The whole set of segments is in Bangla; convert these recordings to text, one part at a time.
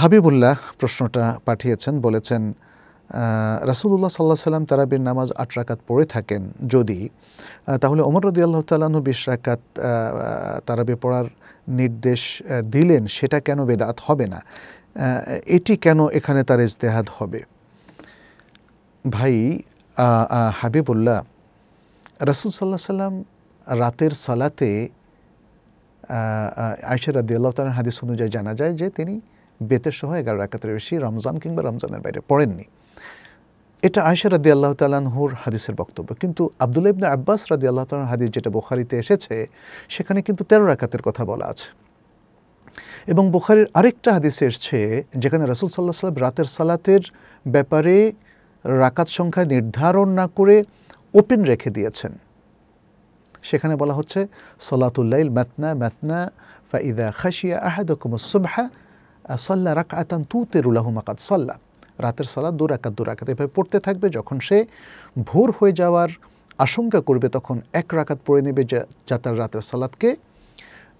হাবিবুল্লাহ প্রশ্নটা পাঠিয়েছেন বলেছেন রাসুল্লাহ সাল্লাহ সাল্লাম তারাবির নামাজ আট রাকাত পড়ে থাকেন যদি তাহলে ওমর রদি আল্লাহ তাল্লাহ বিশ রাকাত তারাবি পড়ার নির্দেশ দিলেন সেটা কেন বেদাত হবে না এটি কেন এখানে তার ইজতেহাদ হবে ভাই হাবিবুল্লাহ রাসুল সাল্লাহ সাল্লাম রাতের সালাতে আয়সা রদি আল্লাহ তাল হাদিস অনুযায়ী জানা যায় যে তিনি বেতের সহ এগারো রাকাতের বেশি রমজান কিংবা রমজানের বাইরে পড়েননি এটা আয়সা রাদি আল্লাহ তালাহুর হাদিসের বক্তব্য কিন্তু আবদুল্লা ইবনা আব্বাস রাদি আল্লাহ তালার হাদিস যেটা বোখারিতে এসেছে সেখানে কিন্তু তেরো রাকাতের কথা বলা আছে এবং বুখারির আরেকটা হাদিস এসছে যেখানে রাসুল সাল্লাহ সাল্লাম রাতের সালাতের ব্যাপারে রাকাত সংখ্যা নির্ধারণ না করে ওপেন রেখে দিয়েছেন সেখানে বলা হচ্ছে সলাতুল্লাইল মাতনা মাতনা ফাইদা খাসিয়া আহাদকুমসুবহা صلى রাক توتر له ما মাকাত صلى রাতের সালাত দু রাকাত দু রাকাত এভাবে পড়তে থাকবে যখন সে ভোর হয়ে যাওয়ার আশঙ্কা করবে তখন এক রাকাত পড়ে নেবে যা তার রাতের সালাদকে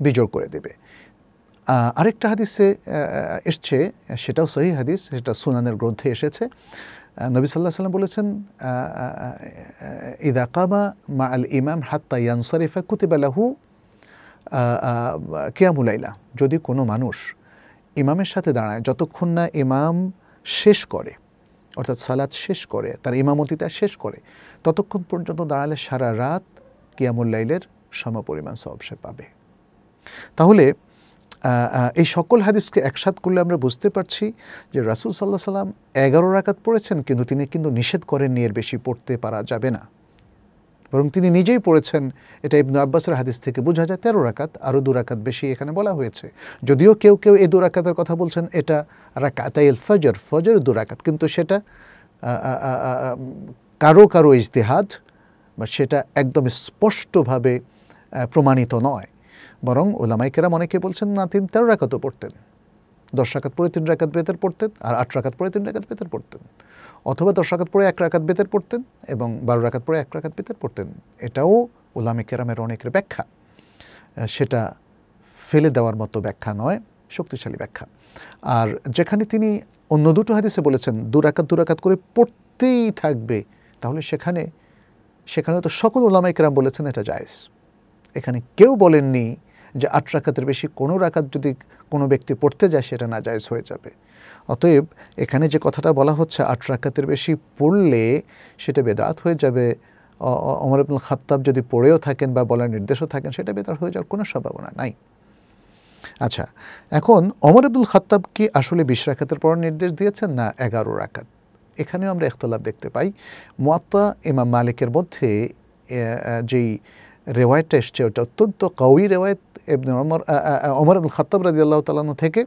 বিজোড় করে দেবে আরেকটা হাদিসে এসছে সেটাও সহি হাদিস সেটা সুনানের গ্রন্থে এসেছে নবী সাল্লাহ সাল্লাম বলেছেন ইদা কামা মা আল ইমাম হাত্তা ইয়ানসারিফা কুতিবালাহু কেয়ামুলাইলা যদি কোনো মানুষ ইমামের সাথে দাঁড়ায় যতক্ষণ না ইমাম শেষ করে অর্থাৎ সালাদ শেষ করে তার ইমামতিটা শেষ করে ততক্ষণ পর্যন্ত দাঁড়ালে সারা রাত কিয়ামুল্লাইলের সম পরিমাণ সব সে পাবে তাহলে এই সকল হাদিসকে একসাথ করলে আমরা বুঝতে পারছি যে রাসুল সাল্লাহ সাল্লাম এগারো রাকাত পড়েছেন কিন্তু তিনি কিন্তু নিষেধ করেননি এর বেশি পড়তে পারা যাবে না বরং তিনি নিজেই পড়েছেন এটা ইবনু আব্বাসের হাদিস থেকে বোঝা যায় তেরো রাকাত আরও দু রাকাত বেশি এখানে বলা হয়েছে যদিও কেউ কেউ এই দু রাকাতের কথা বলছেন এটা রাকাতাইল ফজর ফজর দু রাকাত কিন্তু সেটা কারো কারো ইজতেহাদ বা সেটা একদম স্পষ্টভাবে প্রমাণিত নয় বরং ওলামাইকেরাম অনেকে বলছেন না তিনি তেরো রাকাতও পড়তেন দশ রাকাত পরে তিন রাকাত বেতার পড়তেন আর আট রাকাত পরে তিন রাকাত বেতার পড়তেন অথবা দশ রাখাত পরে এক রাখাত বেতের পড়তেন এবং বারো রাখাত পরে এক রাখাত বেতের পড়তেন এটাও ওলামে কেরামের অনেকের ব্যাখ্যা সেটা ফেলে দেওয়ার মতো ব্যাখ্যা নয় শক্তিশালী ব্যাখ্যা আর যেখানে তিনি অন্য দুটো হাদিসে বলেছেন দুরাকাত দুরাকাত করে পড়তেই থাকবে তাহলে সেখানে সেখানে তো সকল ওলামা কেরাম বলেছেন এটা জায়েজ এখানে কেউ বলেননি যে আট রাখাতের বেশি কোনো রাখাত যদি কোনো ব্যক্তি পড়তে যায় সেটা না জায়েজ হয়ে যাবে অতএব এখানে যে কথাটা বলা হচ্ছে আট রাকাতের বেশি পড়লে সেটা বেদাত হয়ে যাবে অমর আব্দুল খাত্তাব যদি পড়েও থাকেন বা বলার নির্দেশও থাকেন সেটা বেদাত হয়ে যাওয়ার কোনো সম্ভাবনা নাই আচ্ছা এখন অমর আব্দুল খাত্তাব কি আসলে বিশ রাখাতের পর নির্দেশ দিয়েছেন না এগারো রাকাত এখানেও আমরা এখতলাফ দেখতে পাই মোয়াত্তা ইমাম মালিকের মধ্যে যেই রেওয়ায়তটা এসছে ওটা অত্যন্ত কাউই রেওয়ায়ত এবং অমর আব্দুল খাত্তাব রাজি আল্লাহ তালানো থেকে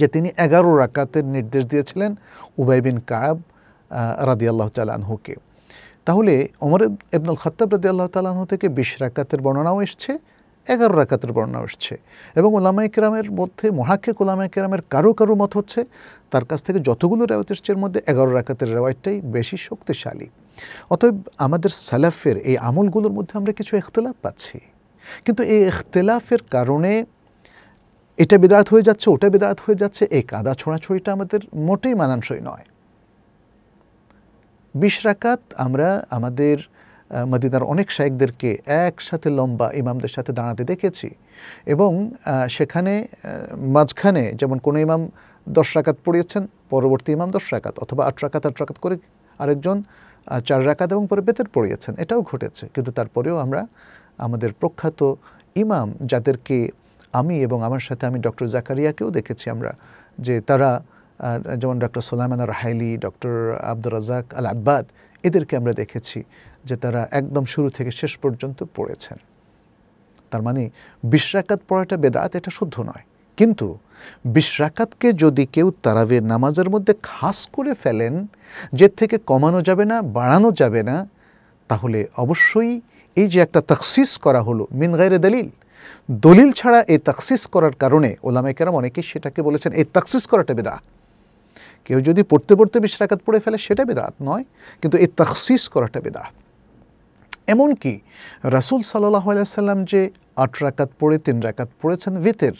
যে তিনি এগারো রাকাতের নির্দেশ দিয়েছিলেন উবাই বিন কাব রাদি আল্লাহ তালানহুকে তাহলে অমর এবনুল খত্তাব রাদি আল্লাহ তালানহু থেকে বিশ রাকাতের বর্ণনাও এসছে এগারো রাকাতের বর্ণনা এসছে এবং ওলামা ইকরামের মধ্যে মহাক্ষেক ওলামা ইকরামের কারো কারো মত হচ্ছে তার কাছ থেকে যতগুলো রেওয়াত এসছে এর মধ্যে এগারো রাকাতের রেওয়াজটাই বেশি শক্তিশালী অতএব আমাদের সালাফের এই আমলগুলোর মধ্যে আমরা কিছু এখতলাফ পাচ্ছি কিন্তু এই এখতলাফের কারণে এটা বেদাত হয়ে যাচ্ছে ওটা বেদাত হয়ে যাচ্ছে এই কাদা ছোঁড়াছড়িটা আমাদের মোটেই মানানসই নয় বিশ রাকাত আমরা আমাদের মদিনার অনেক শায়েকদেরকে একসাথে লম্বা ইমামদের সাথে দাঁড়াতে দেখেছি এবং সেখানে মাঝখানে যেমন কোনো ইমাম দশ রাকাত পড়িয়েছেন পরবর্তী ইমাম দশ রাকাত অথবা আট রাকাত আট রাকাত করে আরেকজন চার রাকাত এবং পরে বেতের পড়িয়েছেন এটাও ঘটেছে কিন্তু তারপরেও আমরা আমাদের প্রখ্যাত ইমাম যাদেরকে আমি এবং আমার সাথে আমি ডক্টর জাকারিয়াকেও দেখেছি আমরা যে তারা যেমন doctor Sulaiman Ruhaili doctor Abdur Razzaq al Abbad এদেরকে আমরা দেখেছি যে তারা একদম শুরু থেকে শেষ পর্যন্ত পড়েছেন তার মানে বিশ্রাকাত পড়াটা বেদাত এটা শুদ্ধ নয় কিন্তু বিশ্রাকাতকে যদি কেউ তারাবের নামাজের মধ্যে খাস করে ফেলেন যে থেকে কমানো যাবে না বাড়ানো যাবে না তাহলে অবশ্যই এই যে একটা তাকসিস করা হলো মিন দলিল দলিল ছাড়া এই তাকসিস করার কারণে ওলামাইকেরাম অনেকে সেটাকে বলেছেন এই তাকসিস করাটা বেদা কেউ যদি পড়তে পড়তে বিশ রাকাত পড়ে ফেলে সেটা বেদাত নয় কিন্তু এই তাকসিস করাটা বেদা এমনকি রাসুল সাল্লাহ আলাইসাল্লাম যে আট রাকাত পড়ে তিন রাকাত পড়েছেন ভেতের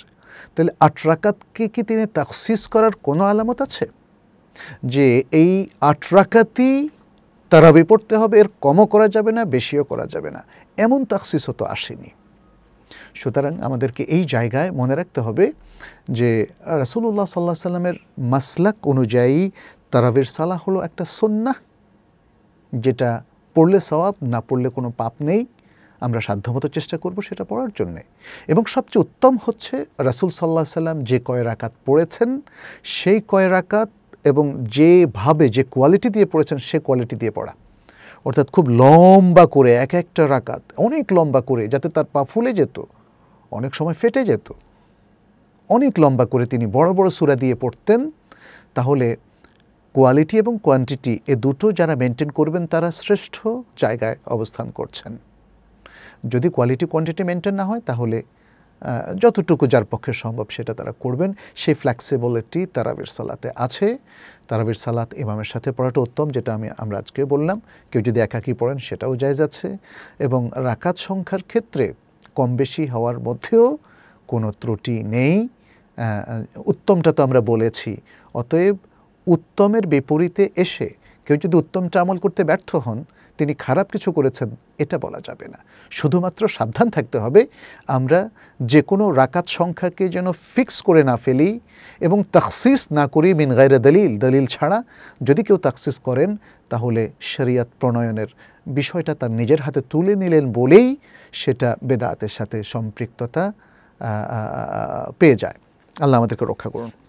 তাহলে আট রাকাতকে কি তিনি তাকসিস করার কোনো আলামত আছে যে এই আট রাকাতই তারাবি পড়তে হবে এর কমও করা যাবে না বেশিও করা যাবে না এমন তাকসিসও তো আসেনি সুতরাং আমাদেরকে এই জায়গায় মনে রাখতে হবে যে রাসুল্লাহ সাল্লাহ সাল্লামের মাসলাক অনুযায়ী তারাবের সালা হলো একটা সন্না যেটা পড়লে সওয়াব না পড়লে কোনো পাপ নেই আমরা সাধ্যমতো চেষ্টা করব সেটা পড়ার জন্যে এবং সবচেয়ে উত্তম হচ্ছে রাসুল সাল্লাহ সাল্লাম যে কয় রাকাত পড়েছেন সেই কয় রাকাত এবং যেভাবে যে কোয়ালিটি দিয়ে পড়েছেন সে কোয়ালিটি দিয়ে পড়া অর্থাৎ খুব লম্বা করে এক একটা রাকাত অনেক লম্বা করে যাতে তার পা ফুলে যেত অনেক সময় ফেটে যেত অনেক লম্বা করে তিনি বড় বড় সুরা দিয়ে পড়তেন তাহলে কোয়ালিটি এবং কোয়ান্টিটি এ দুটো যারা মেনটেন করবেন তারা শ্রেষ্ঠ জায়গায় অবস্থান করছেন যদি কোয়ালিটি কোয়ান্টিটি মেনটেন না হয় তাহলে যতটুকু যার পক্ষে সম্ভব সেটা তারা করবেন সেই ফ্লেক্সিবিলিটি তারাবির সালাতে আছে তারাবির সালাত ইমামের সাথে পড়াটা উত্তম যেটা আমি আমরা আজকে বললাম কেউ যদি একাকি পড়েন সেটাও যায় যাচ্ছে এবং রাকাত সংখ্যার ক্ষেত্রে কম বেশি হওয়ার মধ্যেও কোনো ত্রুটি নেই উত্তমটা তো আমরা বলেছি অতএব উত্তমের বিপরীতে এসে কেউ যদি উত্তমটা আমল করতে ব্যর্থ হন তিনি খারাপ কিছু করেছেন এটা বলা যাবে না শুধুমাত্র সাবধান থাকতে হবে আমরা যে কোনো রাকাত সংখ্যাকে যেন ফিক্স করে না ফেলি এবং তাকসিস না করি মিন গায়রে দলিল দলিল ছাড়া যদি কেউ তাকসিস করেন তাহলে শরিয়াত প্রণয়নের বিষয়টা তার নিজের হাতে তুলে নিলেন বলেই সেটা বেদাতের সাথে সম্পৃক্ততা পেয়ে যায় আল্লাহ আমাদেরকে রক্ষা করুন